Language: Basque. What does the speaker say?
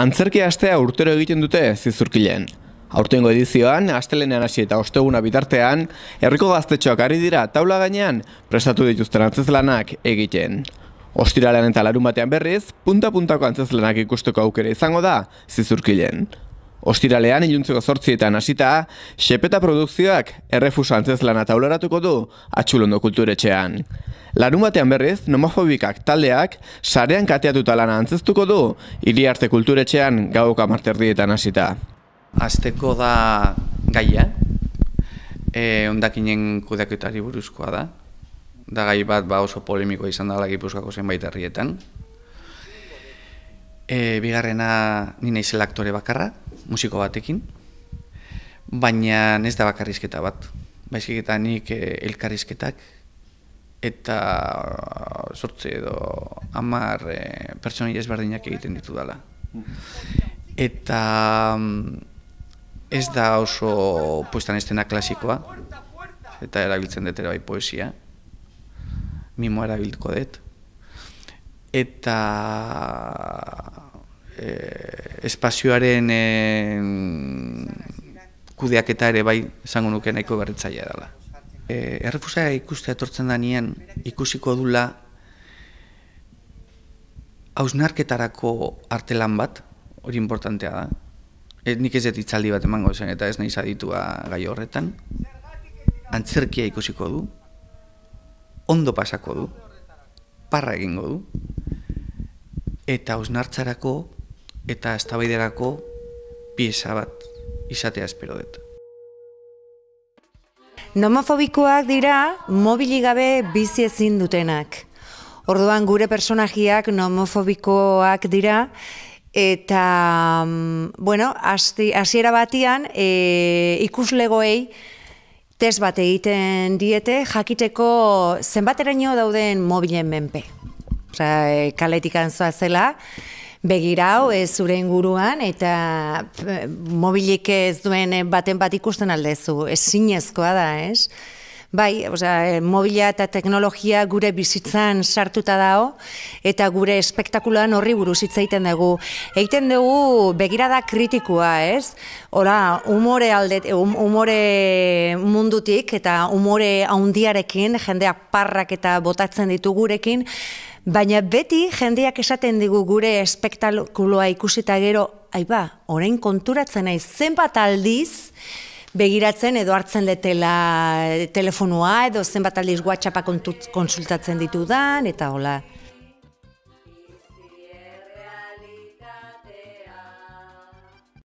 Antzerki astea urtero egiten dute zizurkilen. Aurtengo edizioan, astelenean hasi eta osteguna bitartean, herriko gaztetxoak ari dira taula gainean prestatu dituzten antzezlanak egiten. Ostiralean eta larun batean berriz, punta-puntako antzezlanak ikusteko aukera izango da zizurkilen. Ostiralean iluntzeko zortzietan hasita, Xepeta produkzioak errefusa antzez lana taularatuko du atxulondo kulturetxean. Larun batean berriz, nomofobikak taldeak sarean kateatuta lana antzeztuko du arte kulturetxean gauk amarterdietan hasita. Azteko da gaia, e, ondakinen kudeaketari buruzkoa da. Da gai bat ba oso polemikoa izan da lagipuzkako zenbait herrietan. E, bigarrena nina izela aktore bakarra, musiko batekin, baina ez da bakarrizketa bat. Baizik eta nik eh, elkarrizketak, eta sortze eh, edo amar e, eh, ezberdinak egiten ditu dela. Eta mm, ez da oso puestan ez klasikoa, eta erabiltzen dut ere bai poesia, mimo erabiltuko dut. Eta espazioaren e, kudeaketa ere bai izango nuke nahiko dela. E, errefusa ikuste etortzen danean ikusiko dula hausnarketarako artelan bat, hori importantea da. E, nik ez itzaldi bat emango zen eta ez nahi ditua gai horretan. Antzerkia ikusiko du, ondo pasako du, parra egingo du, eta hausnartzarako eta eztabaiderako pieza bat izatea espero dut. Nomofobikoak dira mobili gabe bizi ezin dutenak. Orduan gure personajiak nomofobikoak dira eta mm, bueno, hasiera batian e, ikuslegoei test bat egiten diete jakiteko zenbateraino dauden mobilen menpe. Osea, e, kaletik anzoa zela begirau, ez zure inguruan, eta eh, mobilik ez duen eh, baten bat ikusten aldezu, ez zinezkoa da, ez? Bai, oza, eh, mobila eta teknologia gure bizitzan sartuta dao, eta gure espektakuloan horri buruz hitz egiten dugu. Egiten dugu begirada kritikua, ez? Hora, umore, um-, umore mundutik eta umore haundiarekin, jendeak parrak eta botatzen ditu gurekin, baina beti jendeak esaten digu gure espektakuloa ikusita gero, aiba, orain konturatzen naiz zenbat aldiz, begiratzen edo hartzen detela telefonua edo zenbat aldiz WhatsAppa kontsultatzen konsultatzen ditudan eta hola.